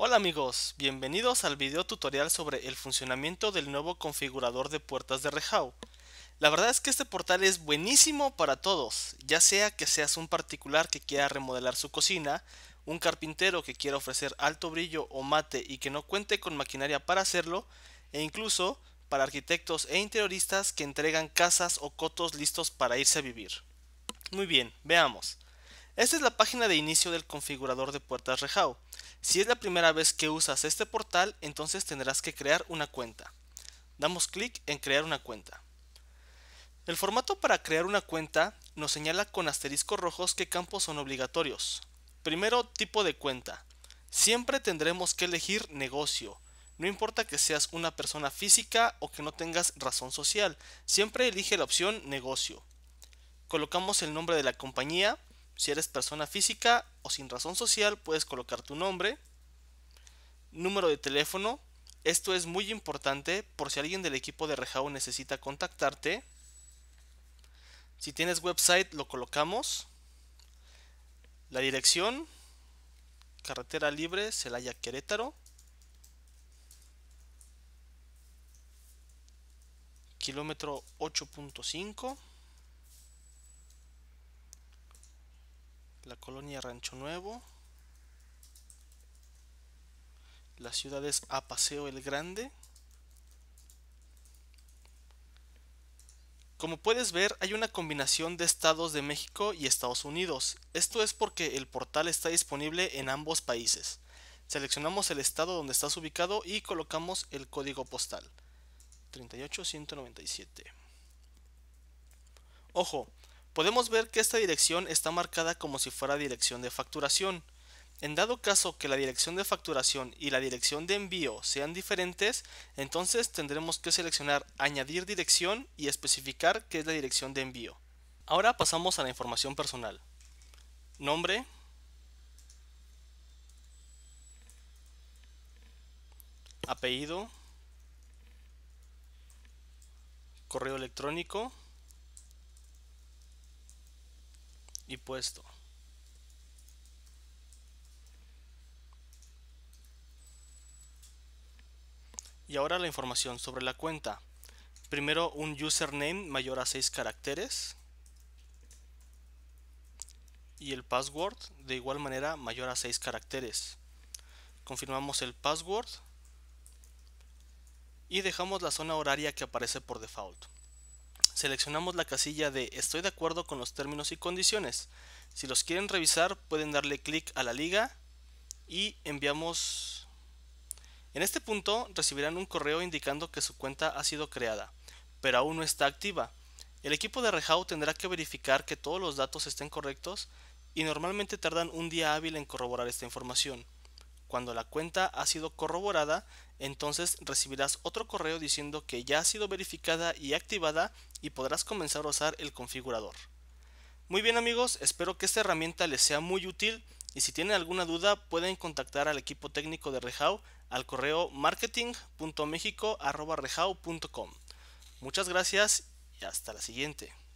Hola amigos, bienvenidos al video tutorial sobre el funcionamiento del nuevo configurador de puertas de Rehau. La verdad es que este portal es buenísimo para todos, ya sea que seas un particular que quiera remodelar su cocina, un carpintero que quiera ofrecer alto brillo o mate y que no cuente con maquinaria para hacerlo, e incluso para arquitectos e interioristas que entregan casas o cotos listos para irse a vivir. Muy bien, veamos. Esta es la página de inicio del configurador de puertas Rejau. Si es la primera vez que usas este portal, entonces tendrás que crear una cuenta. Damos clic en crear una cuenta. El formato para crear una cuenta nos señala con asteriscos rojos qué campos son obligatorios. Primero, tipo de cuenta. Siempre tendremos que elegir negocio. No importa que seas una persona física o que no tengas razón social, siempre elige la opción negocio. Colocamos el nombre de la compañía, si eres persona física, sin razón social puedes colocar tu nombre, número de teléfono, esto es muy importante por si alguien del equipo de Rejao necesita contactarte. Si tienes website lo colocamos. La dirección, carretera libre, Celaya Querétaro. Kilómetro 8.5. la colonia Rancho Nuevo, Las ciudades a Paseo el Grande. Como puedes ver, hay una combinación de estados de México y Estados Unidos. Esto es porque el portal está disponible en ambos países. Seleccionamos el estado donde estás ubicado y colocamos el código postal. 38197. Ojo, Podemos ver que esta dirección está marcada como si fuera dirección de facturación. En dado caso que la dirección de facturación y la dirección de envío sean diferentes, entonces tendremos que seleccionar añadir dirección y especificar qué es la dirección de envío. Ahora pasamos a la información personal. Nombre. Apellido. Correo electrónico. y puesto. Y ahora la información sobre la cuenta. Primero un username mayor a 6 caracteres. Y el password de igual manera mayor a 6 caracteres. Confirmamos el password. Y dejamos la zona horaria que aparece por default seleccionamos la casilla de Estoy de acuerdo con los términos y condiciones. Si los quieren revisar, pueden darle clic a la liga y enviamos... En este punto recibirán un correo indicando que su cuenta ha sido creada, pero aún no está activa. El equipo de Rehow tendrá que verificar que todos los datos estén correctos y normalmente tardan un día hábil en corroborar esta información. Cuando la cuenta ha sido corroborada, entonces recibirás otro correo diciendo que ya ha sido verificada y activada y podrás comenzar a usar el configurador. Muy bien amigos, espero que esta herramienta les sea muy útil y si tienen alguna duda pueden contactar al equipo técnico de Rehau al correo marketing.mexico.rehau.com. Muchas gracias y hasta la siguiente.